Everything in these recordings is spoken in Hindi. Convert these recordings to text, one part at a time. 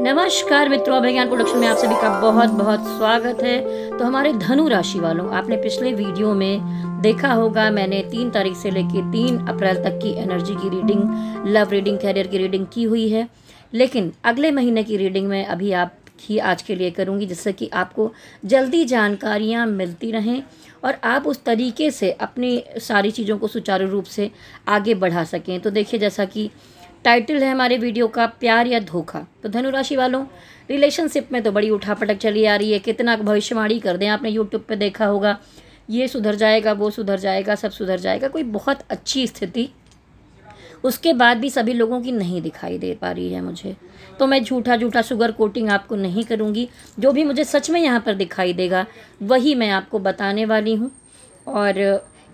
नमस्कार मित्रों अभिज्ञान प्रोडक्शन में आप सभी का बहुत बहुत स्वागत है तो हमारे धनु राशि वालों आपने पिछले वीडियो में देखा होगा मैंने तीन तारीख से लेकर तीन अप्रैल तक की एनर्जी की रीडिंग लव रीडिंग कैरियर की रीडिंग की हुई है लेकिन अगले महीने की रीडिंग में अभी आप ही आज के लिए करूंगी जिससे कि आपको जल्दी जानकारियां मिलती रहें और आप उस तरीके से अपनी सारी चीज़ों को सुचारू रूप से आगे बढ़ा सकें तो देखिए जैसा कि टाइटल है हमारे वीडियो का प्यार या धोखा तो धनुराशि वालों रिलेशनशिप में तो बड़ी उठापटक चली आ रही है कितना भविष्यवाणी कर दें आपने यूट्यूब पर देखा होगा ये सुधर जाएगा वो सुधर जाएगा सब सुधर जाएगा कोई बहुत अच्छी स्थिति उसके बाद भी सभी लोगों की नहीं दिखाई दे पा रही है मुझे तो मैं झूठा झूठा शुगर कोटिंग आपको नहीं करूँगी जो भी मुझे सच में यहाँ पर दिखाई देगा वही मैं आपको बताने वाली हूँ और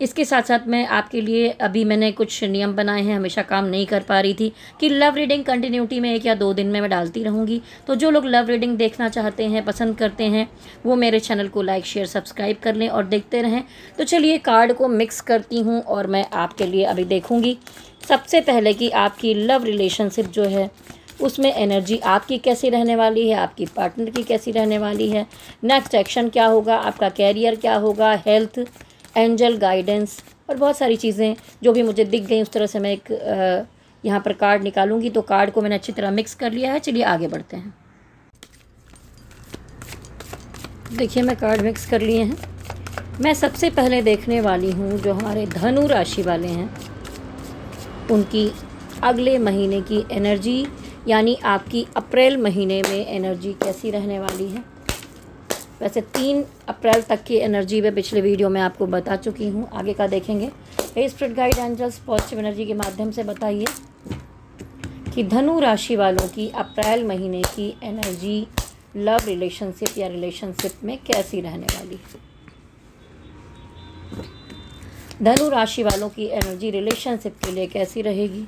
इसके साथ साथ मैं आपके लिए अभी मैंने कुछ नियम बनाए हैं हमेशा काम नहीं कर पा रही थी कि लव रीडिंग कंटिन्यूटी में एक या दो दिन में मैं डालती रहूँगी तो जो लोग लव रीडिंग देखना चाहते हैं पसंद करते हैं वो मेरे चैनल को लाइक शेयर सब्सक्राइब कर लें और देखते रहें तो चलिए कार्ड को मिक्स करती हूँ और मैं आपके लिए अभी देखूँगी सबसे पहले कि आपकी लव रिलेशनशिप जो है उसमें एनर्जी आपकी कैसी रहने वाली है आपकी पार्टनर की कैसी रहने वाली है नेक्स्ट एक्शन क्या होगा आपका कैरियर क्या होगा हेल्थ एंजल गाइडेंस और बहुत सारी चीज़ें जो भी मुझे दिख गई उस तरह से मैं एक यहाँ पर कार्ड निकालूंगी तो कार्ड को मैंने अच्छी तरह मिक्स कर लिया है चलिए आगे बढ़ते हैं देखिए मैं कार्ड मिक्स कर लिए हैं मैं सबसे पहले देखने वाली हूँ जो हमारे धनु राशि वाले हैं उनकी अगले महीने की एनर्जी यानी आपकी अप्रैल महीने में एनर्जी कैसी रहने वाली है वैसे तीन अप्रैल तक की एनर्जी में पिछले वीडियो में आपको बता चुकी हूँ आगे का देखेंगे spirit guide angels positive energy के माध्यम से बताइए कि धनु राशि वालों की अप्रैल महीने की एनर्जी लव रिलेशनशिप या रिलेशनशिप में कैसी रहने वाली है धनु राशि वालों की एनर्जी रिलेशनशिप के लिए कैसी रहेगी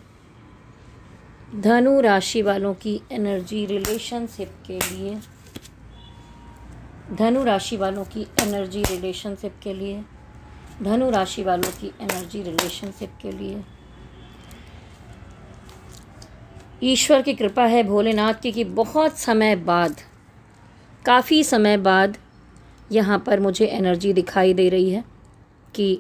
धनु राशि वालों की एनर्जी रिलेशनशिप के लिए धनु राशि वालों की एनर्जी रिलेशनशिप के लिए धनु राशि वालों की एनर्जी रिलेशनशिप के लिए ईश्वर की कृपा है भोलेनाथ की कि बहुत समय बाद काफ़ी समय बाद यहाँ पर मुझे एनर्जी दिखाई दे रही है कि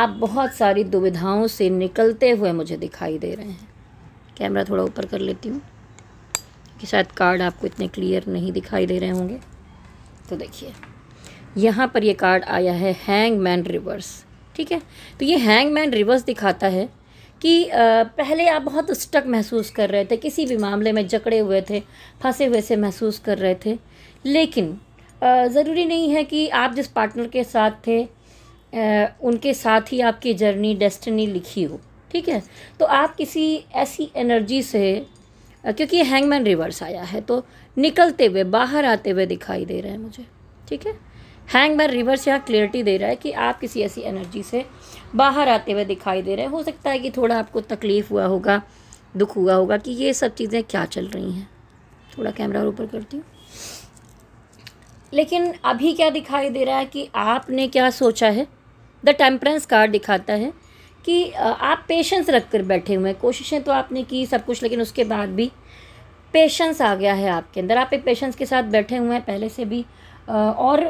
आप बहुत सारी दुविधाओं से निकलते हुए मुझे दिखाई दे रहे हैं कैमरा थोड़ा ऊपर कर लेती हूँ कि शायद कार्ड आपको इतने क्लियर नहीं दिखाई दे रहे होंगे तो देखिए यहाँ पर ये कार्ड आया है हैंग मैन रिवर्स ठीक है तो ये हैंग मैन रिवर्स दिखाता है कि पहले आप बहुत स्टक महसूस कर रहे थे किसी भी मामले में जकड़े हुए थे फंसे हुए से महसूस कर रहे थे लेकिन ज़रूरी नहीं है कि आप जिस पार्टनर के साथ थे उनके साथ ही आपकी जर्नी डेस्टिनी लिखी हो ठीक है तो आप किसी ऐसी एनर्जी से क्योंकि ये हैंगमैन रिवर्स आया है तो निकलते हुए बाहर आते हुए दिखाई दे रहा है मुझे ठीक है हैंगमैन रिवर्स यहाँ क्लियरिटी दे रहा है कि आप किसी ऐसी एनर्जी से बाहर आते हुए दिखाई दे रहे हैं हो सकता है कि थोड़ा आपको तकलीफ़ हुआ होगा दुख हुआ होगा कि ये सब चीज़ें क्या चल रही हैं थोड़ा कैमरा ऊपर करती हूँ लेकिन अभी क्या दिखाई दे रहा है कि आपने क्या सोचा है द टेम्परेंस कार्ड दिखाता है कि आप पेशेंस रख कर बैठे हुए हैं कोशिशें तो आपने की सब कुछ लेकिन उसके बाद भी पेशेंस आ गया है आपके अंदर आप एक पेशेंस के साथ बैठे हुए हैं पहले से भी और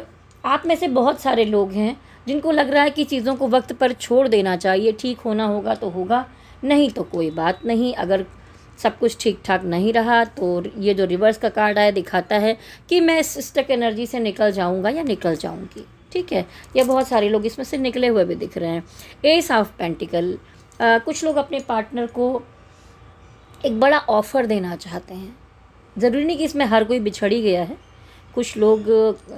आप में से बहुत सारे लोग हैं जिनको लग रहा है कि चीज़ों को वक्त पर छोड़ देना चाहिए ठीक होना होगा तो होगा नहीं तो कोई बात नहीं अगर सब कुछ ठीक ठाक नहीं रहा तो ये जो रिवर्स का कार्ड आया दिखाता है कि मैं इस स्टक एनर्जी से निकल जाऊँगा या निकल जाऊँगी ठीक है या बहुत सारे लोग इसमें से निकले हुए भी दिख रहे हैं एस ऑफ पेंटिकल कुछ लोग अपने पार्टनर को एक बड़ा ऑफ़र देना चाहते हैं ज़रूरी नहीं कि इसमें हर कोई बिछड़ी गया है कुछ लोग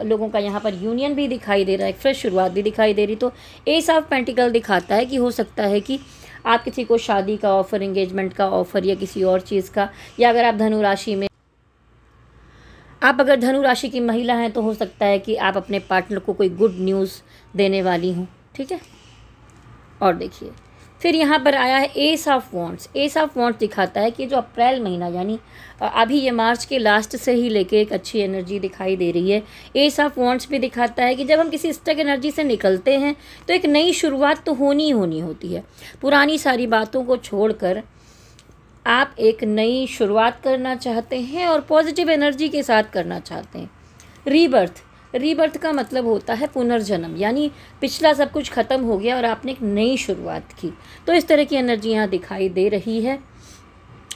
लोगों का यहाँ पर यूनियन भी दिखाई दे रहा है फ्रेश शुरुआत भी दिखाई दे रही तो एस ऑफ पेंटिकल दिखाता है कि हो सकता है कि आप किसी को शादी का ऑफ़र इंगेजमेंट का ऑफ़र या किसी और चीज़ का या अगर आप धनुराशि में आप अगर धनु राशि की महिला हैं तो हो सकता है कि आप अपने पार्टनर को कोई गुड न्यूज़ देने वाली हूँ ठीक है और देखिए फिर यहाँ पर आया है ace of wands ace of wands दिखाता है कि जो अप्रैल महीना यानी अभी ये मार्च के लास्ट से ही लेके एक अच्छी एनर्जी दिखाई दे रही है एस ऑफ वॉन्ट्स भी दिखाता है कि जब हम किसी स्टक एनर्जी से निकलते हैं तो एक नई शुरुआत तो होनी ही होनी होती है पुरानी सारी बातों को छोड़कर आप एक नई शुरुआत करना चाहते हैं और पॉजिटिव एनर्जी के साथ करना चाहते हैं रीबर्थ रीबर्थ का मतलब होता है पुनर्जन्म यानी पिछला सब कुछ ख़त्म हो गया और आपने एक नई शुरुआत की तो इस तरह की एनर्जी यहाँ दिखाई दे रही है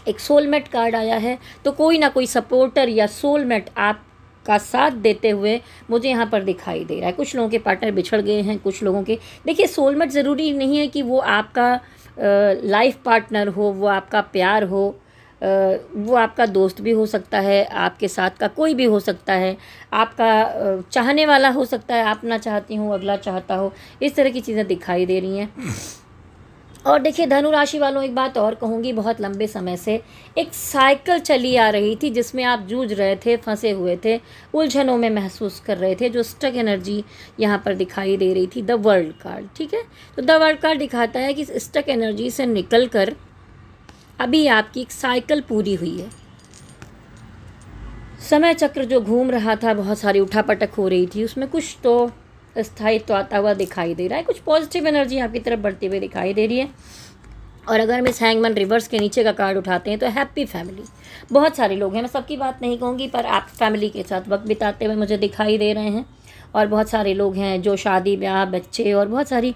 एक सोलमेट कार्ड आया है तो कोई ना कोई सपोर्टर या सोलमेट आप का साथ देते हुए मुझे यहाँ पर दिखाई दे रहा है कुछ लोगों के पार्टनर बिछड़ गए हैं कुछ लोगों के देखिए सोलमेट ज़रूरी नहीं है कि वो आपका लाइफ पार्टनर हो वो आपका प्यार हो वो आपका दोस्त भी हो सकता है आपके साथ का कोई भी हो सकता है आपका चाहने वाला हो सकता है आप ना चाहती हूँ अगला चाहता हो इस तरह की चीज़ें दिखाई दे रही हैं और देखिए धनु राशि वालों एक बात और कहूँगी बहुत लंबे समय से एक साइकिल चली आ रही थी जिसमें आप जूझ रहे थे फंसे हुए थे उलझनों में महसूस कर रहे थे जो स्टक एनर्जी यहाँ पर दिखाई दे रही थी द वर्ल्ड कार्ड ठीक है तो द वर्ल्ड कार्ड दिखाता है कि स्टक एनर्जी से निकल कर अभी आपकी एक साइकिल पूरी हुई है समय चक्र जो घूम रहा था बहुत सारी उठापटक हो रही थी उसमें कुछ तो स्थायित्व आता हुआ दिखाई दे रहा है कुछ पॉजिटिव एनर्जी आपकी तरफ बढ़ती हुई दिखाई दे रही है और अगर हम इस हैंगमन रिवर्स के नीचे का कार्ड उठाते हैं तो हैप्पी फैमिली बहुत सारे लोग हैं मैं सबकी बात नहीं कहूँगी पर आप फैमिली के साथ वक्त बिताते हुए मुझे दिखाई दे रहे हैं और बहुत सारे लोग हैं जो शादी ब्याह बच्चे और बहुत सारी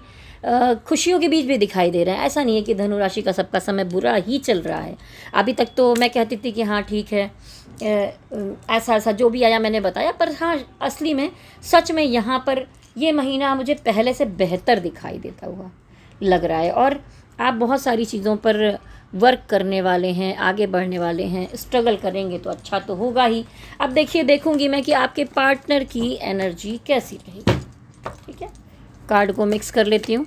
खुशियों के बीच भी दिखाई दे रहे हैं ऐसा नहीं है कि धनुराशि का सबका समय बुरा ही चल रहा है अभी तक तो मैं कहती थी कि हाँ ठीक है ऐसा ऐसा जो भी आया मैंने बताया पर हाँ असली में सच में यहाँ पर ये महीना मुझे पहले से बेहतर दिखाई देता हुआ लग रहा है और आप बहुत सारी चीज़ों पर वर्क करने वाले हैं आगे बढ़ने वाले हैं स्ट्रगल करेंगे तो अच्छा तो होगा ही अब देखिए देखूंगी मैं कि आपके पार्टनर की एनर्जी कैसी रहेगी ठीक है कार्ड को मिक्स कर लेती हूँ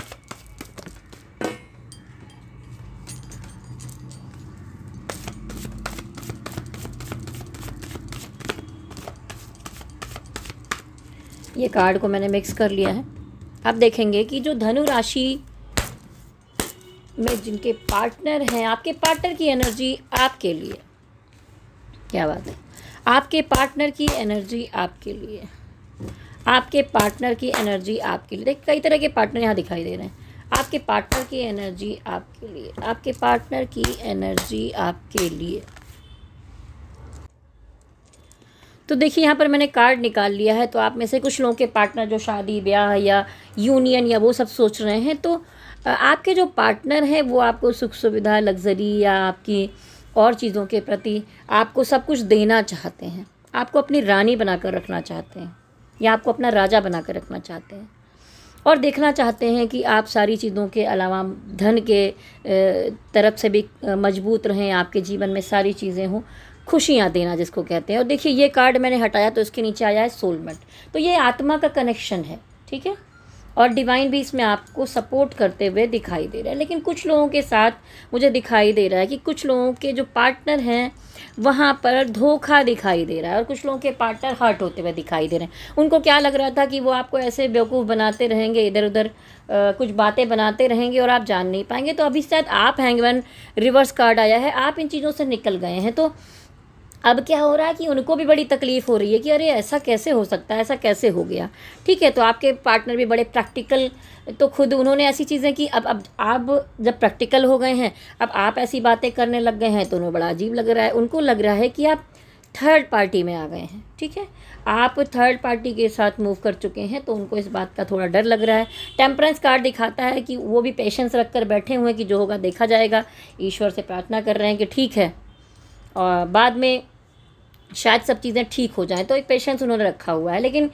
ये कार्ड को मैंने मिक्स कर लिया है आप देखेंगे कि जो धनु राशि में जिनके पार्टनर हैं आपके पार्टनर की एनर्जी आपके लिए क्या बात है आपके पार्टनर की एनर्जी आपके लिए आपके पार्टनर की एनर्जी आपके लिए देख कई तरह के पार्टनर यहाँ दिखाई दे रहे हैं आपके पार्टनर की एनर्जी आपके लिए आपके पार्टनर की एनर्जी आपके लिए तो देखिए यहाँ पर मैंने कार्ड निकाल लिया है तो आप में से कुछ लोगों के पार्टनर जो शादी ब्याह या यूनियन या वो सब सोच रहे हैं तो आपके जो पार्टनर हैं वो आपको सुख सुविधा लग्जरी या आपकी और चीज़ों के प्रति आपको सब कुछ देना चाहते हैं आपको अपनी रानी बनाकर रखना चाहते हैं या आपको अपना राजा बनाकर रखना चाहते हैं और देखना चाहते हैं कि आप सारी चीज़ों के अलावा धन के तरफ से भी मजबूत रहें आपके जीवन में सारी चीज़ें हों खुशियाँ देना जिसको कहते हैं और देखिए ये कार्ड मैंने हटाया तो इसके नीचे आया है सोलमेट तो ये आत्मा का कनेक्शन है ठीक है और डिवाइन भी इसमें आपको सपोर्ट करते हुए दिखाई दे रहा है लेकिन कुछ लोगों के साथ मुझे दिखाई दे रहा है कि कुछ लोगों के जो पार्टनर हैं वहाँ पर धोखा दिखाई दे रहा है और कुछ लोगों के पार्टनर हर्ट होते हुए दिखाई दे रहे हैं उनको क्या लग रहा था कि वो आपको ऐसे बेवकूफ़ बनाते रहेंगे इधर उधर कुछ बातें बनाते रहेंगे और आप जान नहीं पाएंगे तो अभी शायद आप हैंगमैन रिवर्स कार्ड आया है आप इन चीज़ों से निकल गए हैं तो अब क्या हो रहा है कि उनको भी बड़ी तकलीफ़ हो रही है कि अरे ऐसा कैसे हो सकता है ऐसा कैसे हो गया ठीक है तो आपके पार्टनर भी बड़े प्रैक्टिकल तो खुद उन्होंने ऐसी चीज़ें कि अब अब आप जब प्रैक्टिकल हो गए हैं अब आप ऐसी बातें करने लग गए हैं तो उन्हें बड़ा अजीब लग रहा है उनको लग रहा है कि आप थर्ड पार्टी में आ गए हैं ठीक है आप थर्ड पार्टी के साथ मूव कर चुके हैं तो उनको इस बात का थोड़ा डर लग रहा है टेम्परेंस कार्ड दिखाता है कि वो भी पेशेंस रख कर बैठे हुए हैं कि जो होगा देखा जाएगा ईश्वर से प्रार्थना कर रहे हैं कि ठीक है और बाद में शायद सब चीज़ें ठीक हो जाएं तो एक पेशेंस उन्होंने रखा हुआ है लेकिन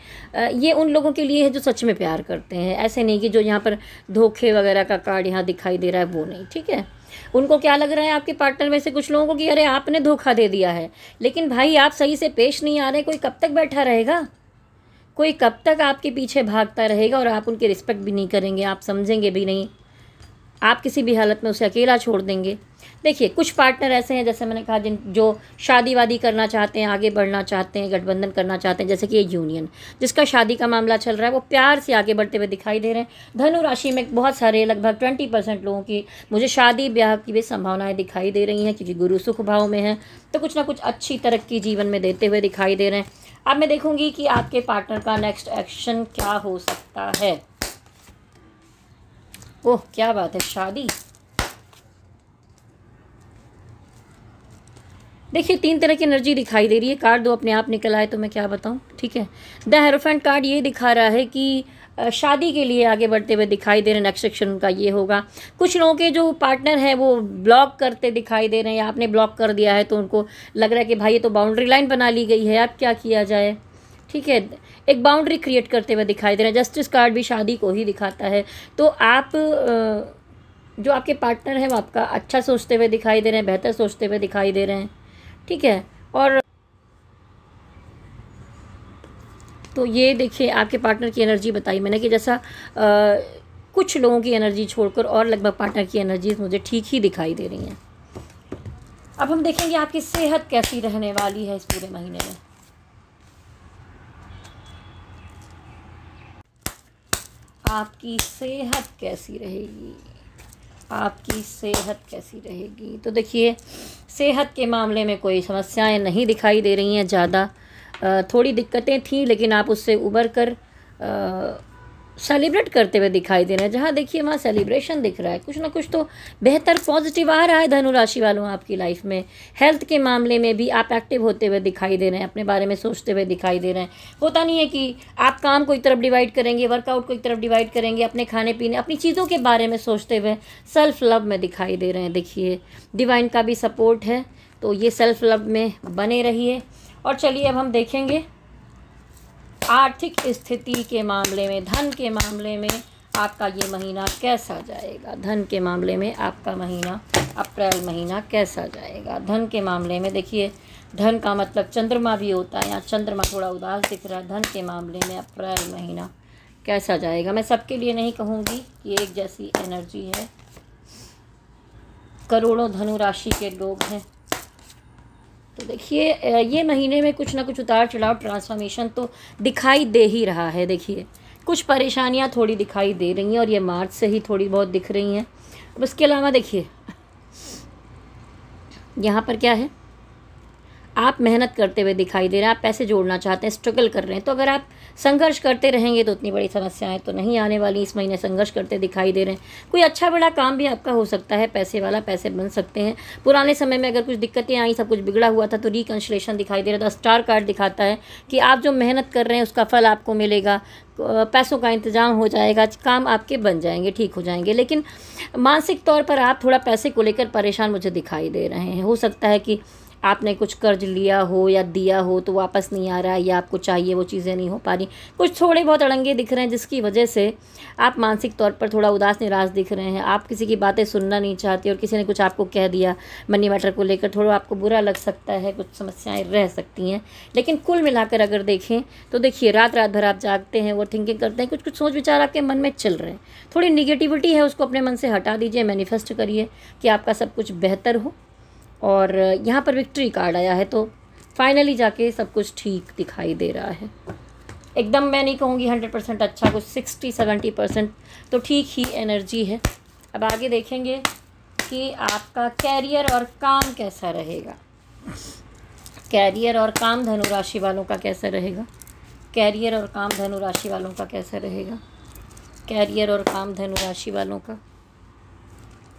ये उन लोगों के लिए है जो सच में प्यार करते हैं ऐसे नहीं कि जो यहाँ पर धोखे वगैरह का कार्ड यहाँ दिखाई दे रहा है वो नहीं ठीक है उनको क्या लग रहा है आपके पार्टनर में से कुछ लोगों को कि अरे आपने धोखा दे दिया है लेकिन भाई आप सही से पेश नहीं आ रहे कोई कब तक बैठा रहेगा कोई कब तक आपके पीछे भागता रहेगा और आप उनके रिस्पेक्ट भी नहीं करेंगे आप समझेंगे भी नहीं आप किसी भी हालत में उसे अकेला छोड़ देंगे देखिए कुछ पार्टनर ऐसे हैं जैसे मैंने कहा जिन जो शादी वादी करना चाहते हैं आगे बढ़ना चाहते हैं गठबंधन करना चाहते हैं जैसे कि ये यूनियन जिसका शादी का मामला चल रहा है वो प्यार से आगे बढ़ते हुए दिखाई दे रहे हैं धनु राशि में बहुत सारे लगभग ट्वेंटी परसेंट लोगों की मुझे शादी ब्याह की भी संभावनाएँ दिखाई दे रही हैं क्योंकि गुरु सुख भाव में है तो कुछ ना कुछ अच्छी तरक्की जीवन में देते हुए दिखाई दे रहे हैं अब मैं देखूंगी कि आपके पार्टनर का नेक्स्ट एक्शन क्या हो सकता है ओह क्या बात है शादी देखिए तीन तरह की एनर्जी दिखाई दे रही है कार्ड दो अपने आप निकल आए तो मैं क्या बताऊँ ठीक है द हेरोफेंट कार्ड ये दिखा रहा है कि शादी के लिए आगे बढ़ते हुए दिखाई दे रहे हैं नेक्स्ट सेक्शन उनका ये होगा कुछ लोगों के जो पार्टनर हैं वो ब्लॉक करते दिखाई दे रहे हैं या आपने ब्लॉक कर दिया है तो उनको लग रहा है कि भाई ये तो बाउंड्री लाइन बना ली गई है अब क्या किया जाए ठीक है एक बाउंड्री क्रिएट करते हुए दिखाई दे रहे हैं जस्टिस कार्ड भी शादी को ही दिखाता है तो आप जो आपके पार्टनर हैं वो आपका अच्छा सोचते हुए दिखाई दे रहे हैं बेहतर सोचते हुए दिखाई दे रहे हैं ठीक है और तो ये देखिए आपके पार्टनर की एनर्जी बताई मैंने कि जैसा आ, कुछ लोगों की एनर्जी छोड़कर और लगभग पार्टनर की एनर्जी मुझे ठीक ही दिखाई दे रही हैं अब हम देखेंगे आपकी सेहत कैसी रहने वाली है इस पूरे महीने में आपकी सेहत कैसी रहेगी आपकी सेहत कैसी रहेगी तो देखिए सेहत के मामले में कोई समस्याएं नहीं दिखाई दे रही हैं ज़्यादा थोड़ी दिक्कतें थी लेकिन आप उससे उबर कर आ, सेलिब्रेट करते हुए दिखाई दे रहे हैं जहाँ देखिए वहाँ सेलिब्रेशन दिख रहा है कुछ ना कुछ तो बेहतर पॉजिटिव आ रहा है धनुराशि वालों आपकी लाइफ में हेल्थ के मामले में भी आप एक्टिव होते हुए दिखाई दे रहे हैं अपने बारे में सोचते हुए दिखाई दे रहे हैं होता नहीं है कि आप काम को एक तरफ डिवाइड करेंगे वर्कआउट को एक तरफ डिवाइड करेंगे अपने खाने पीने अपनी चीज़ों के बारे में सोचते हुए सेल्फ लव में दिखाई दे रहे हैं देखिए डिवाइन का भी सपोर्ट है तो ये सेल्फ लव में बने रहिए और चलिए अब हम देखेंगे आर्थिक स्थिति के मामले में धन के मामले में आपका ये महीना कैसा जाएगा धन के मामले में आपका महीना अप्रैल महीना कैसा जाएगा धन के मामले में देखिए धन का मतलब चंद्रमा भी होता है यहाँ चंद्रमा थोड़ा उदास दिख रहा है धन के मामले में अप्रैल महीना कैसा जाएगा मैं सबके लिए नहीं कहूँगी कि एक जैसी एनर्जी है करोड़ों धनु राशि के लोग हैं तो देखिए ये महीने में कुछ ना कुछ उतार चढ़ाव ट्रांसफॉर्मेशन तो दिखाई दे ही रहा है देखिए कुछ परेशानियाँ थोड़ी दिखाई दे रही हैं और ये मार्च से ही थोड़ी बहुत दिख रही हैं उसके अलावा देखिए यहाँ पर क्या है आप मेहनत करते हुए दिखाई दे रहे हैं आप पैसे जोड़ना चाहते हैं स्ट्रगल कर रहे हैं तो अगर आप संघर्ष करते रहेंगे तो उतनी बड़ी समस्याएं तो नहीं आने वाली इस महीने संघर्ष करते दिखाई दे रहे हैं कोई अच्छा बड़ा काम भी आपका हो सकता है पैसे वाला पैसे बन सकते हैं पुराने समय में अगर कुछ दिक्कतें आई सब कुछ बिगड़ा हुआ था तो रिकन्सलेशन दिखाई दे रहा था स्टार कार्ड दिखाता है कि आप जो मेहनत कर रहे हैं उसका फल आपको मिलेगा पैसों का इंतजाम हो जाएगा काम आपके बन जाएंगे ठीक हो जाएंगे लेकिन मानसिक तौर पर आप थोड़ा पैसे को लेकर परेशान मुझे दिखाई दे रहे हैं हो सकता है कि आपने कुछ कर्ज लिया हो या दिया हो तो वापस नहीं आ रहा है या आपको चाहिए वो चीज़ें नहीं हो पा रही कुछ थोड़े बहुत अड़ंगे दिख रहे हैं जिसकी वजह से आप मानसिक तौर पर थोड़ा उदास निराश दिख रहे हैं आप किसी की बातें सुनना नहीं चाहते और किसी ने कुछ आपको कह दिया मनी मैटर को लेकर थोड़ा आपको बुरा लग सकता है कुछ समस्याएँ रह सकती हैं लेकिन कुल मिलाकर अगर देखें तो देखिए रात रात भर आप जागते हैं और थिंकिंग करते हैं कुछ कुछ सोच विचार आपके मन में चल रहे हैं थोड़ी निगेटिविटी है उसको अपने मन से हटा दीजिए मैनिफेस्ट करिए कि आपका सब कुछ बेहतर हो और यहाँ पर विक्ट्री कार्ड आया है तो फाइनली जाके सब कुछ ठीक दिखाई दे रहा है एकदम मैं नहीं कहूँगी हंड्रेड परसेंट अच्छा कुछ सिक्सटी सेवेंटी परसेंट तो ठीक ही एनर्जी है अब आगे देखेंगे कि आपका कैरियर और काम कैसा रहेगा कैरियर और काम धनुराशि वालों का कैसा रहेगा कैरियर और काम धनुराशि वालों का कैसा रहेगा कैरियर और काम धनुराशि वालों का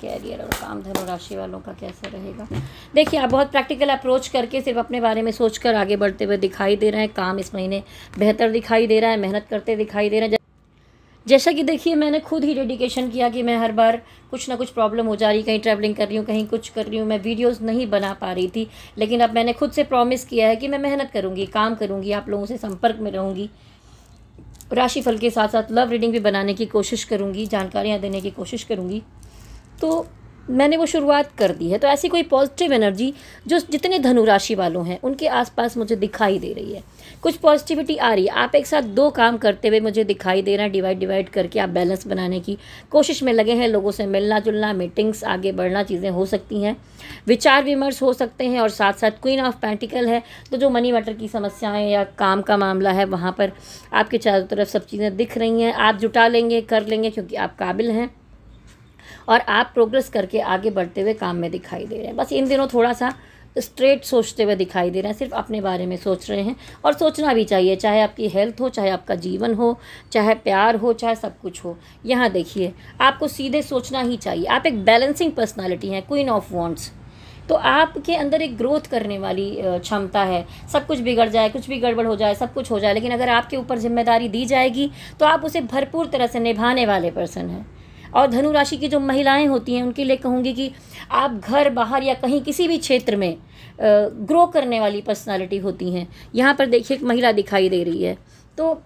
कैरियर और काम धनु राशि वालों का कैसा रहेगा देखिए आप बहुत प्रैक्टिकल अप्रोच करके सिर्फ अपने बारे में सोचकर आगे बढ़ते हुए दिखाई दे रहे हैं काम इस महीने बेहतर दिखाई दे रहा है मेहनत करते दिखाई दे रहे हैं जैसा कि देखिए मैंने खुद ही डेडिकेशन किया कि मैं हर बार कुछ ना कुछ प्रॉब्लम हो जा रही कहीं ट्रैवलिंग कर रही हूँ कहीं कुछ कर रही हूँ मैं वीडियोस नहीं बना पा रही थी लेकिन अब मैंने खुद से प्रॉमिस किया है कि मैं मेहनत करूँगी काम करूँगी आप लोगों से संपर्क में रहूँगी राशिफल के साथ साथ लव रीडिंग भी बनाने की कोशिश करूँगी जानकारियाँ देने की कोशिश करूँगी तो मैंने वो शुरुआत कर दी है तो ऐसी कोई पॉजिटिव एनर्जी जो जितने धनुराशि वालों हैं उनके आसपास मुझे दिखाई दे रही है कुछ पॉजिटिविटी आ रही है आप एक साथ दो काम करते हुए मुझे दिखाई दे रहा है डिवाइड डिवाइड करके आप बैलेंस बनाने की कोशिश में लगे हैं लोगों से मिलना जुलना मीटिंग्स आगे बढ़ना चीज़ें हो सकती हैं विचार विमर्श हो सकते हैं और साथ साथ क्वीन ऑफ पैंटिकल है तो जो मनी मैटर की समस्याएँ या काम का मामला है वहाँ पर आपके चारों तरफ सब चीज़ें दिख रही हैं आप जुटा लेंगे कर लेंगे क्योंकि आप काबिल हैं और आप प्रोग्रेस करके आगे बढ़ते हुए काम में दिखाई दे रहे हैं बस इन दिनों थोड़ा सा स्ट्रेट सोचते हुए दिखाई दे रहे हैं सिर्फ अपने बारे में सोच रहे हैं और सोचना भी चाहिए चाहे आपकी हेल्थ हो चाहे आपका जीवन हो चाहे प्यार हो चाहे सब कुछ हो यहाँ देखिए आपको सीधे सोचना ही चाहिए आप एक बैलेंसिंग पर्सनालिटी हैं क्वीन ऑफ वॉन्ट्स तो आपके अंदर एक ग्रोथ करने वाली क्षमता है सब कुछ बिगड़ जाए कुछ भी गड़बड़ हो जाए सब कुछ हो जाए लेकिन अगर आपके ऊपर जिम्मेदारी दी जाएगी तो आप उसे भरपूर तरह से निभाने वाले पर्सन हैं और धनु राशि की जो महिलाएं होती हैं उनके लिए कहूँगी कि आप घर बाहर या कहीं किसी भी क्षेत्र में ग्रो करने वाली पर्सनालिटी होती हैं यहाँ पर देखिए एक महिला दिखाई दे रही है तो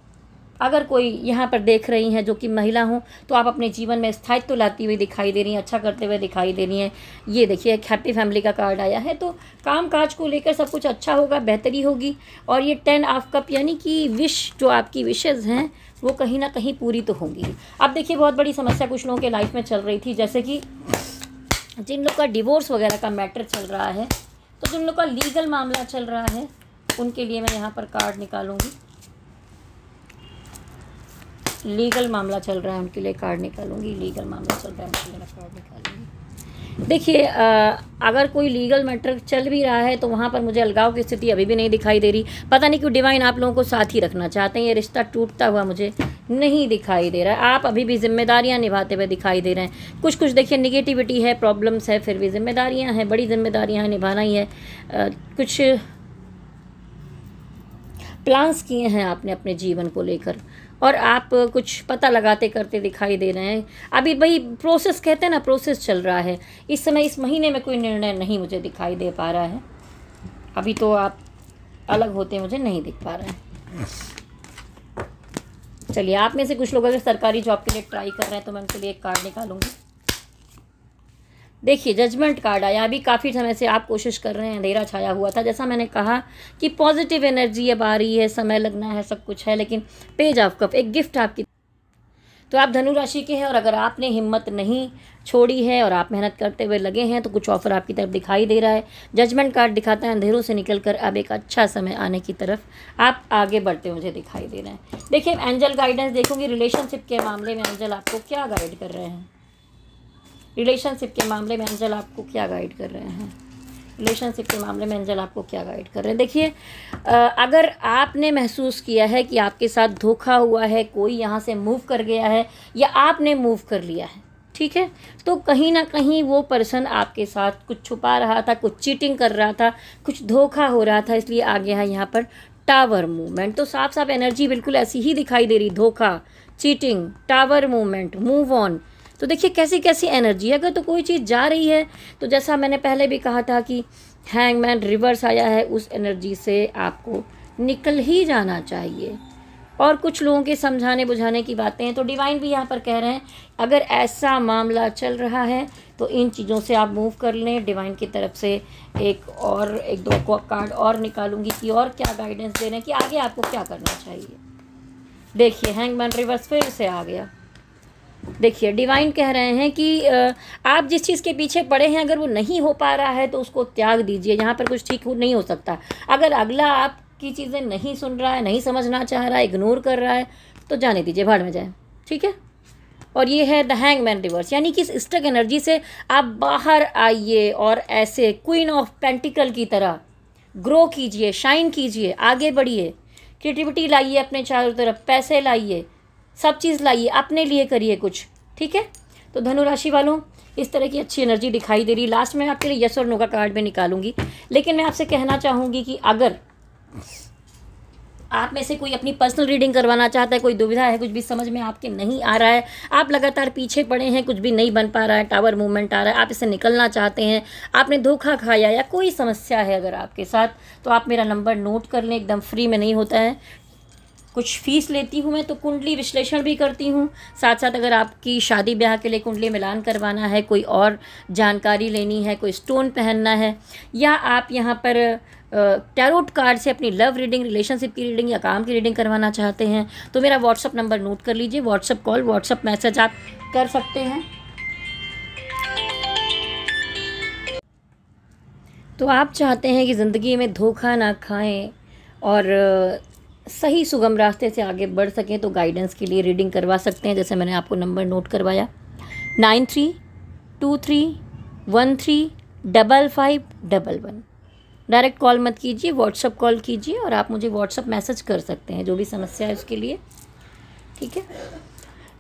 अगर कोई यहाँ पर देख रही हैं जो कि महिला हों तो आप अपने जीवन में स्थायित्व तो लाती हुई दिखाई दे रही हैं अच्छा करते हुए दिखाई दे रही हैं ये देखिए एक हैप्पी फैमिली का कार्ड आया है तो काम काज को लेकर सब कुछ अच्छा होगा बेहतरी होगी और ये टेन ऑफ कप यानी कि विश जो आपकी विशेज़ हैं वो कहीं ना कहीं पूरी तो होंगी अब देखिए बहुत बड़ी समस्या कुछ लोगों के लाइफ में चल रही थी जैसे कि जिन लोग का डिवोर्स वगैरह का मैटर चल रहा है तो जिन लोग का लीगल मामला चल रहा है उनके लिए मैं यहाँ पर कार्ड निकालूंगी लीगल मामला चल रहा है उनके लिए कार्ड निकालूंगी लीगल मामला चल रहा है उनके लिए कार्ड निकालूंगी देखिए अगर कोई लीगल मैटर चल भी रहा है तो वहाँ पर मुझे अलगाव की स्थिति अभी भी नहीं दिखाई दे रही पता नहीं क्यों डिवाइन आप लोगों को साथ ही रखना चाहते हैं ये रिश्ता टूटता हुआ मुझे नहीं दिखाई दे रहा है आप अभी भी जिम्मेदारियाँ निभाते हुए दिखाई दे रहे हैं कुछ कुछ देखिए निगेटिविटी है प्रॉब्लम्स है फिर भी जिम्मेदारियाँ हैं बड़ी जिम्मेदारियाँ हैं निभाना ही है आ, कुछ प्लान्स किए हैं आपने अपने जीवन को लेकर और आप कुछ पता लगाते करते दिखाई दे रहे हैं अभी भाई प्रोसेस कहते हैं ना प्रोसेस चल रहा है इस समय इस महीने में कोई निर्णय नहीं मुझे दिखाई दे पा रहा है अभी तो आप अलग होते मुझे नहीं दिख पा रहे हैं चलिए आप में से कुछ लोग अगर सरकारी जॉब के लिए ट्राई कर रहे हैं तो मैं उनके लिए एक कार्ड निकालूंगी देखिए जजमेंट कार्ड आया अभी काफ़ी समय से आप कोशिश कर रहे हैं अंधेरा छाया हुआ था जैसा मैंने कहा कि पॉजिटिव एनर्जी अब आ रही है समय लगना है सब कुछ है लेकिन पेज ऑफ कप एक गिफ्ट आपकी तो आप धनु राशि के हैं और अगर आपने हिम्मत नहीं छोड़ी है और आप मेहनत करते हुए लगे हैं तो कुछ ऑफर आपकी तरफ दिखाई दे रहा है जजमेंट कार्ड दिखाता है अंधेरों से निकलकर अब एक अच्छा समय आने की तरफ आप आगे बढ़ते मुझे दिखाई दे रहे हैं देखिए एंजल गाइडेंस देखूंगी रिलेशनशिप के मामले में एंजल आपको क्या गाइड कर रहे हैं रिलेशनशिप के मामले में एंजल आपको क्या गाइड कर रहे हैं रिलेशनशिप के मामले में एंजल आपको क्या गाइड कर रहे हैं देखिए अगर आपने महसूस किया है कि आपके साथ धोखा हुआ है कोई यहाँ से मूव कर गया है या आपने मूव कर लिया है ठीक है तो कहीं ना कहीं वो पर्सन आपके साथ कुछ छुपा रहा था कुछ चीटिंग कर रहा था कुछ धोखा हो रहा था इसलिए आ गया है यहाँ पर टावर मूवमेंट तो साफ साफ एनर्जी बिल्कुल ऐसी ही दिखाई दे रही धोखा cheating tower movement move on तो देखिए कैसी कैसी एनर्जी अगर तो कोई चीज़ जा रही है तो जैसा मैंने पहले भी कहा था कि हैंगमैन रिवर्स आया है उस एनर्जी से आपको निकल ही जाना चाहिए और कुछ लोगों के समझाने बुझाने की बातें हैं तो डिवाइन भी यहाँ पर कह रहे हैं अगर ऐसा मामला चल रहा है तो इन चीज़ों से आप मूव कर लें डिवाइन की तरफ से एक और एक दो कार्ड और निकालूंगी कि और क्या गाइडेंस दे रहे हैं कि आगे आपको क्या करना चाहिए देखिए हैंगमैन रिवर्स फिर से आ गया देखिए डिवाइन कह रहे हैं कि आप जिस चीज़ के पीछे पड़े हैं अगर वो नहीं हो पा रहा है तो उसको त्याग दीजिए यहाँ पर कुछ ठीक नहीं हो सकता अगर अगला आपकी चीज़ें नहीं सुन रहा है नहीं समझना चाह रहा है इग्नोर कर रहा है तो जाने दीजिए भाड़ में जाए ठीक है और ये है द हैंग मैन रिवर्स यानी कि इस स्टक एनर्जी से आप बाहर आइए और ऐसे क्वीन ऑफ पेंटिकल की तरह ग्रो कीजिए शाइन कीजिए आगे बढ़िए क्रिएटिविटी लाइए अपने चारों तरफ पैसे लाइए सब चीज़ लाइए अपने लिए करिए कुछ ठीक है तो धनुराशि वालों इस तरह की अच्छी एनर्जी दिखाई दे रही लास्ट में आपके लिए यस और नो का कार्ड में निकालूंगी लेकिन मैं आपसे कहना चाहूँगी कि अगर आप में से कोई अपनी पर्सनल रीडिंग करवाना चाहता है कोई दुविधा है कुछ भी समझ में आपके नहीं आ रहा है आप लगातार पीछे पड़े हैं कुछ भी नहीं बन पा रहा है टावर मूवमेंट आ रहा है आप इसे निकलना चाहते हैं आपने धोखा खाया या कोई समस्या है अगर आपके साथ तो आप मेरा नंबर नोट कर लें एकदम फ्री में नहीं होता है कुछ फीस लेती हूँ मैं तो कुंडली विश्लेषण भी करती हूँ साथ साथ अगर आपकी शादी ब्याह के लिए कुंडली मिलान करवाना है कोई और जानकारी लेनी है कोई स्टोन पहनना है या आप यहाँ पर टैरोट कार्ड से अपनी लव रीडिंग रिलेशनशिप की रीडिंग या काम की रीडिंग करवाना चाहते हैं तो मेरा व्हाट्सअप नंबर नोट कर लीजिए व्हाट्सअप कॉल व्हाट्सअप मैसेज आप कर सकते हैं तो आप चाहते हैं कि ज़िंदगी में धोखा ना खाएं और सही सुगम रास्ते से आगे बढ़ सकें तो गाइडेंस के लिए रीडिंग करवा सकते हैं जैसे मैंने आपको नंबर नोट करवाया nine three two three one three double five double one direct call मत कीजिए व्हाट्सअप कॉल कीजिए और आप मुझे व्हाट्सअप मैसेज कर सकते हैं जो भी समस्या है उसके लिए ठीक है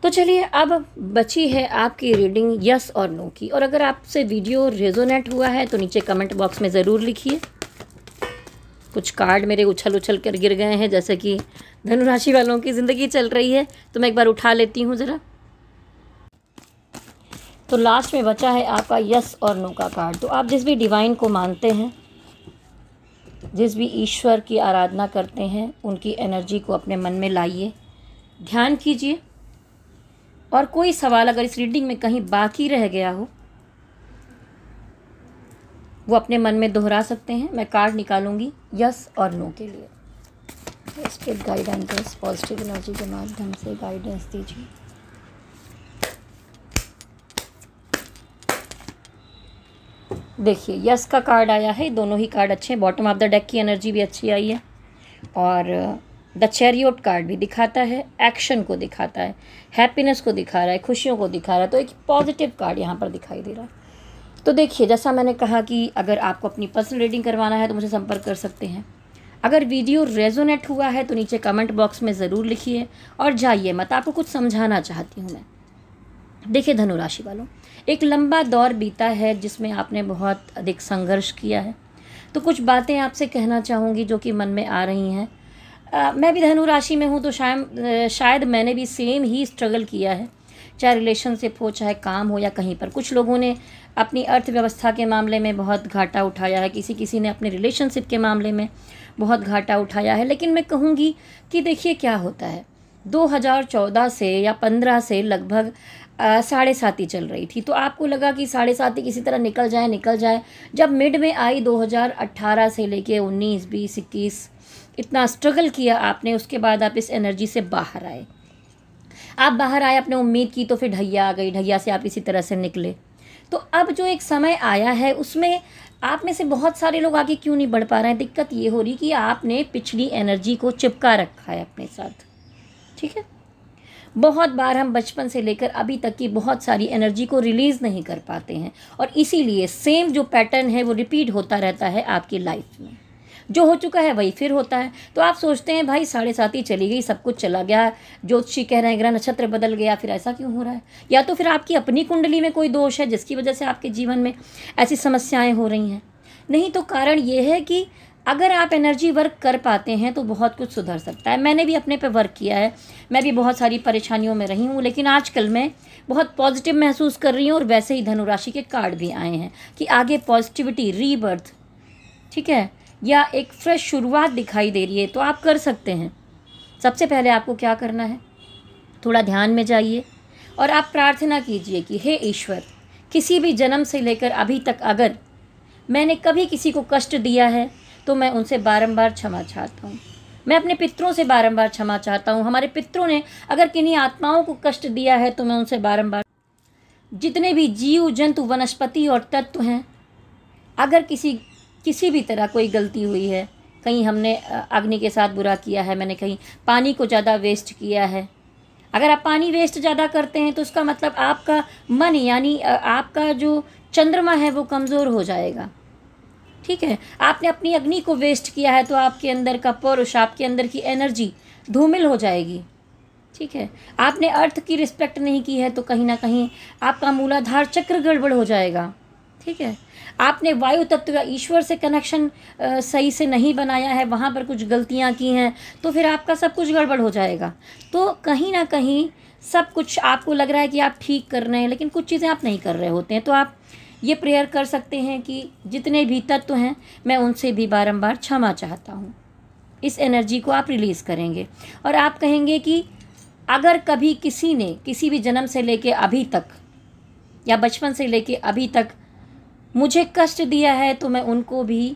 तो चलिए अब बची है आपकी रीडिंग यस और नो की और अगर आपसे वीडियो रेजोनेट हुआ है तो नीचे कमेंट बॉक्स में ज़रूर लिखिए कुछ कार्ड मेरे उछल उछल कर गिर गए हैं जैसे कि धनुराशि वालों की ज़िंदगी चल रही है तो मैं एक बार उठा लेती हूँ ज़रा तो लास्ट में बचा है आपका यस और नो का कार्ड तो आप जिस भी डिवाइन को मानते हैं जिस भी ईश्वर की आराधना करते हैं उनकी एनर्जी को अपने मन में लाइए ध्यान कीजिए और कोई सवाल अगर इस रीडिंग में कहीं बाकी रह गया हो वो अपने मन में दोहरा सकते हैं मैं कार्ड निकालूंगी यस और नो के लिए स्पिरिट गाइड पॉजिटिव एनर्जी के माध्यम से गाइडेंस दीजिए देखिए यस का कार्ड आया है दोनों ही कार्ड अच्छे हैं बॉटम ऑफ द डेक की एनर्जी भी अच्छी आई है और द चेरियोट कार्ड भी दिखाता है एक्शन को दिखाता है हैप्पीनेस को दिखा रहा है खुशियों को दिखा रहा है तो एक पॉजिटिव कार्ड यहाँ पर दिखाई दे रहा है तो देखिए जैसा मैंने कहा कि अगर आपको अपनी पर्सनल रीडिंग करवाना है तो मुझे संपर्क कर सकते हैं अगर वीडियो रेजोनेट हुआ है तो नीचे कमेंट बॉक्स में ज़रूर लिखिए और जाइए मत तो आपको कुछ समझाना चाहती हूँ मैं देखिए धनुराशि वालों एक लंबा दौर बीता है जिसमें आपने बहुत अधिक संघर्ष किया है तो कुछ बातें आपसे कहना चाहूँगी जो कि मन में आ रही हैं मैं भी धनुराशि में हूँ तो शायद शायद मैंने भी सेम ही स्ट्रगल किया है चाहे रिलेशनशिप हो चाहे काम हो या कहीं पर कुछ लोगों ने अपनी अर्थव्यवस्था के मामले में बहुत घाटा उठाया है किसी किसी ने अपने रिलेशनशिप के मामले में बहुत घाटा उठाया है लेकिन मैं कहूँगी कि देखिए क्या होता है 2014 से या 15 से लगभग साढ़े साती चल रही थी तो आपको लगा कि साढ़े साती किसी तरह निकल जाए निकल जाए जब मिड में आई 2018 से लेके 19 20 इक्कीस इतना स्ट्रगल किया आपने उसके बाद आप इस एनर्जी से बाहर आए आप बाहर आए आपने उम्मीद की तो फिर ढैया आ गई ढैया से आप इसी तरह से निकले तो अब जो एक समय आया है उसमें आप में से बहुत सारे लोग आगे क्यों नहीं बढ़ पा रहे हैं दिक्कत ये हो रही कि आपने पिछली एनर्जी को चिपका रखा है अपने साथ ठीक है बहुत बार हम बचपन से लेकर अभी तक की बहुत सारी एनर्जी को रिलीज़ नहीं कर पाते हैं और इसीलिए सेम जो पैटर्न है वो रिपीट होता रहता है आपकी लाइफ में जो हो चुका है वही फिर होता है तो आप सोचते हैं भाई साढ़े साथ ही चली गई सब कुछ चला गया ज्योतिषी कह रहे हैं ग्रह नक्षत्र बदल गया फिर ऐसा क्यों हो रहा है या तो फिर आपकी अपनी कुंडली में कोई दोष है जिसकी वजह से आपके जीवन में ऐसी समस्याएँ हो रही हैं नहीं तो कारण ये है कि अगर आप एनर्जी वर्क कर पाते हैं तो बहुत कुछ सुधर सकता है मैंने भी अपने पे वर्क किया है मैं भी बहुत सारी परेशानियों में रही हूँ लेकिन आजकल मैं बहुत पॉजिटिव महसूस कर रही हूँ और वैसे ही धनुराशि के कार्ड भी आए हैं कि आगे पॉजिटिविटी रीबर्थ ठीक है या एक फ्रेश शुरुआत दिखाई दे रही है तो आप कर सकते हैं सबसे पहले आपको क्या करना है थोड़ा ध्यान में जाइए और आप प्रार्थना कीजिए कि हे ईश्वर किसी भी जन्म से लेकर अभी तक अगर मैंने कभी किसी को कष्ट दिया है तो मैं उनसे बारंबार क्षमा चाहता हूँ मैं अपने पितरों से बारंबार क्षमा चाहता हूँ हमारे पितरों ने अगर किन्हीं आत्माओं को कष्ट दिया है तो मैं उनसे बारंबार जितने भी जीव जंतु वनस्पति और तत्व हैं अगर किसी किसी भी तरह कोई गलती हुई है कहीं हमने अग्नि के साथ बुरा किया है मैंने कहीं पानी को ज़्यादा वेस्ट किया है अगर आप पानी वेस्ट ज़्यादा करते हैं तो उसका मतलब आपका मन यानी आपका जो चंद्रमा है वो कमज़ोर हो जाएगा ठीक है आपने अपनी अग्नि को वेस्ट किया है तो आपके अंदर का पौरुष आपके अंदर की एनर्जी धूमिल हो जाएगी ठीक है आपने अर्थ की रिस्पेक्ट नहीं की है तो कहीं ना कहीं आपका मूलाधार चक्र गड़बड़ हो जाएगा ठीक है आपने वायु तत्व या ईश्वर से कनेक्शन सही से नहीं बनाया है वहाँ पर कुछ गलतियाँ की हैं तो फिर आपका सब कुछ गड़बड़ हो जाएगा तो कहीं ना कहीं सब कुछ आपको लग रहा है कि आप ठीक कर रहे हैं लेकिन कुछ चीज़ें आप नहीं कर रहे होते हैं तो आप ये प्रेयर कर सकते हैं कि जितने भी तत्व तो हैं मैं उनसे भी बारम्बार क्षमा चाहता हूँ इस एनर्जी को आप रिलीज़ करेंगे और आप कहेंगे कि अगर कभी किसी ने किसी भी जन्म से लेके अभी तक या बचपन से लेके अभी तक मुझे कष्ट दिया है तो मैं उनको भी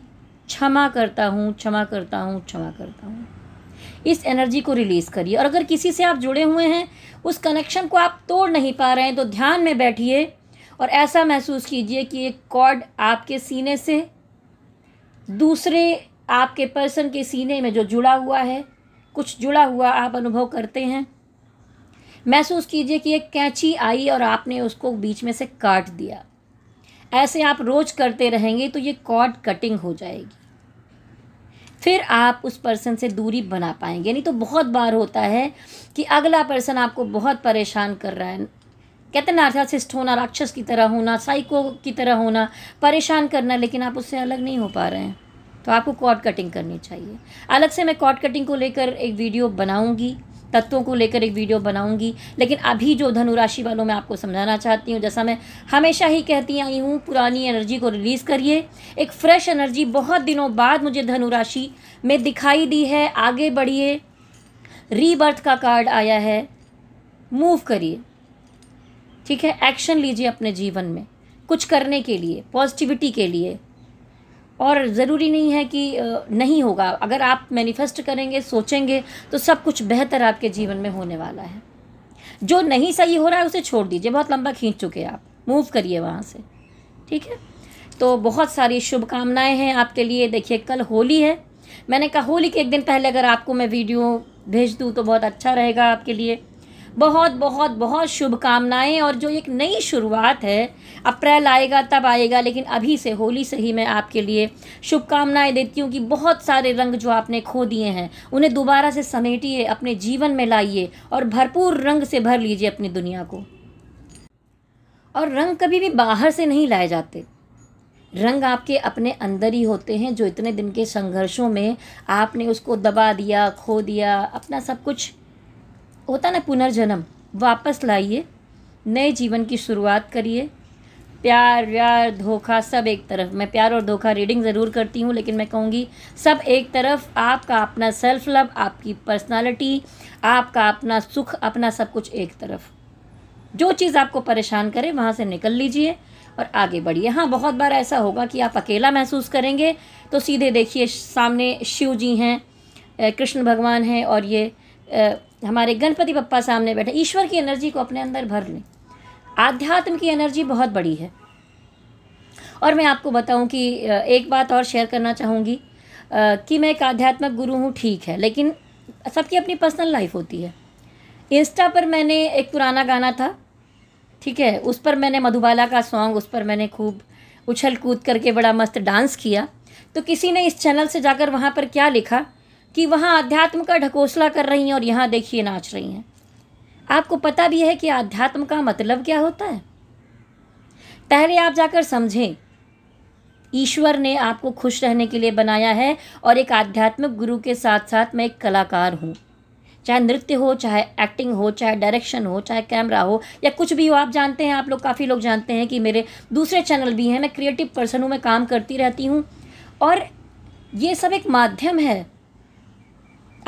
क्षमा करता हूँ क्षमा करता हूँ क्षमा करता हूँ इस एनर्जी को रिलीज़ करिए और अगर किसी से आप जुड़े हुए हैं उस कनेक्शन को आप तोड़ नहीं पा रहे हैं तो ध्यान में बैठिए और ऐसा महसूस कीजिए कि एक कॉर्ड आपके सीने से दूसरे आपके पर्सन के सीने में जो जुड़ा हुआ है कुछ जुड़ा हुआ आप अनुभव करते हैं महसूस कीजिए कि एक कैंची आई और आपने उसको बीच में से काट दिया ऐसे आप रोज़ करते रहेंगे तो ये कॉर्ड कटिंग हो जाएगी फिर आप उस पर्सन से दूरी बना पाएंगे नहीं तो बहुत बार होता है कि अगला पर्सन आपको बहुत परेशान कर रहा है कहते ना नार्थासिस्ट होना राक्षस की तरह होना साइको की तरह होना परेशान करना लेकिन आप उससे अलग नहीं हो पा रहे हैं तो आपको कॉर्ड कटिंग करनी चाहिए अलग से मैं कॉर्ड कटिंग को लेकर एक वीडियो बनाऊंगी तत्वों को लेकर एक वीडियो बनाऊंगी लेकिन अभी जो धनुराशि वालों में आपको समझाना चाहती हूँ जैसा मैं हमेशा ही कहती आई हूँ पुरानी एनर्जी को रिलीज़ करिए एक फ्रेश एनर्जी बहुत दिनों बाद मुझे धनुराशि में दिखाई दी है आगे बढ़िए रीबर्थ का कार्ड आया है मूव करिए ठीक है एक्शन लीजिए अपने जीवन में कुछ करने के लिए पॉजिटिविटी के लिए और ज़रूरी नहीं है कि नहीं होगा अगर आप मैनिफेस्ट करेंगे सोचेंगे तो सब कुछ बेहतर आपके जीवन में होने वाला है जो नहीं सही हो रहा है उसे छोड़ दीजिए बहुत लंबा खींच चुके आप मूव करिए वहाँ से ठीक है तो बहुत सारी शुभकामनाएँ हैं आपके लिए देखिए कल होली है मैंने कहा होली के एक दिन पहले अगर आपको मैं वीडियो भेज दूँ तो बहुत अच्छा रहेगा आपके लिए बहुत बहुत बहुत शुभकामनाएं और जो एक नई शुरुआत है अप्रैल आएगा तब आएगा लेकिन अभी से होली से ही मैं आपके लिए शुभकामनाएं देती हूँ कि बहुत सारे रंग जो आपने खो दिए हैं उन्हें दोबारा से समेटिए अपने जीवन में लाइए और भरपूर रंग से भर लीजिए अपनी दुनिया को और रंग कभी भी बाहर से नहीं लाए जाते रंग आपके अपने अंदर ही होते हैं जो इतने दिन के संघर्षों में आपने उसको दबा दिया खो दिया अपना सब कुछ होता ना पुनर्जन्म वापस लाइए नए जीवन की शुरुआत करिए प्यार व्यार धोखा सब एक तरफ मैं प्यार और धोखा रीडिंग ज़रूर करती हूँ लेकिन मैं कहूँगी सब एक तरफ आपका अपना सेल्फ लव आपकी पर्सनालिटी आपका अपना सुख अपना सब कुछ एक तरफ जो चीज़ आपको परेशान करे वहाँ से निकल लीजिए और आगे बढ़िए हाँ बहुत बार ऐसा होगा कि आप अकेला महसूस करेंगे तो सीधे देखिए सामने शिव जी हैं कृष्ण भगवान हैं और ये हमारे गणपति पप्पा सामने बैठे ईश्वर की एनर्जी को अपने अंदर भर लें आध्यात्म की एनर्जी बहुत बड़ी है और मैं आपको बताऊं कि एक बात और शेयर करना चाहूँगी कि मैं एक आध्यात्मिक गुरु हूँ ठीक है लेकिन सबकी अपनी पर्सनल लाइफ होती है इंस्टा पर मैंने एक पुराना गाना था ठीक है उस पर मैंने मधुबाला का सॉन्ग उस पर मैंने खूब उछल कूद करके बड़ा मस्त डांस किया तो किसी ने इस चैनल से जाकर वहाँ पर क्या लिखा कि वहाँ अध्यात्म का ढकोसला कर रही हैं और यहाँ देखिए नाच रही हैं आपको पता भी है कि आध्यात्म का मतलब क्या होता है पहले आप जाकर समझें ईश्वर ने आपको खुश रहने के लिए बनाया है और एक आध्यात्मिक गुरु के साथ साथ मैं एक कलाकार हूँ चाहे नृत्य हो चाहे एक्टिंग हो चाहे डायरेक्शन हो चाहे कैमरा हो या कुछ भी हो आप जानते हैं आप लोग काफ़ी लोग जानते हैं कि मेरे दूसरे चैनल भी हैं मैं क्रिएटिव पर्सन हूँ मैं काम करती रहती हूँ और ये सब एक माध्यम है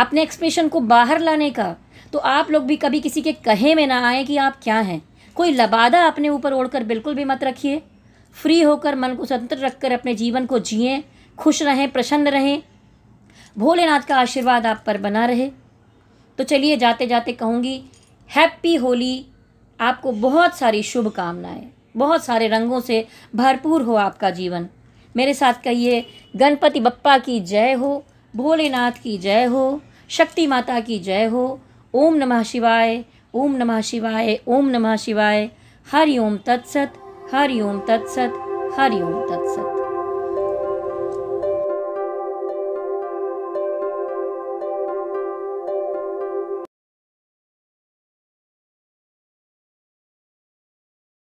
अपने एक्सप्रेशन को बाहर लाने का तो आप लोग भी कभी किसी के कहे में ना आए कि आप क्या हैं कोई लबादा अपने ऊपर ओढ़कर बिल्कुल भी मत रखिए फ्री होकर मन को स्वतंत्र रखकर अपने जीवन को जिए खुश रहें प्रसन्न रहें भोलेनाथ का आशीर्वाद आप पर बना रहे तो चलिए जाते जाते कहूँगी हैप्पी होली आपको बहुत सारी शुभकामनाएँ बहुत सारे रंगों से भरपूर हो आपका जीवन मेरे साथ कहिए गणपति बप्पा की जय हो भोलेनाथ की जय हो शक्ति माता की जय हो ओम नमः शिवाय ओम नमः शिवाय ओम नमः शिवाय हरि ओम तत्सत हरि ओम तत्सत हरि ओम तत्सत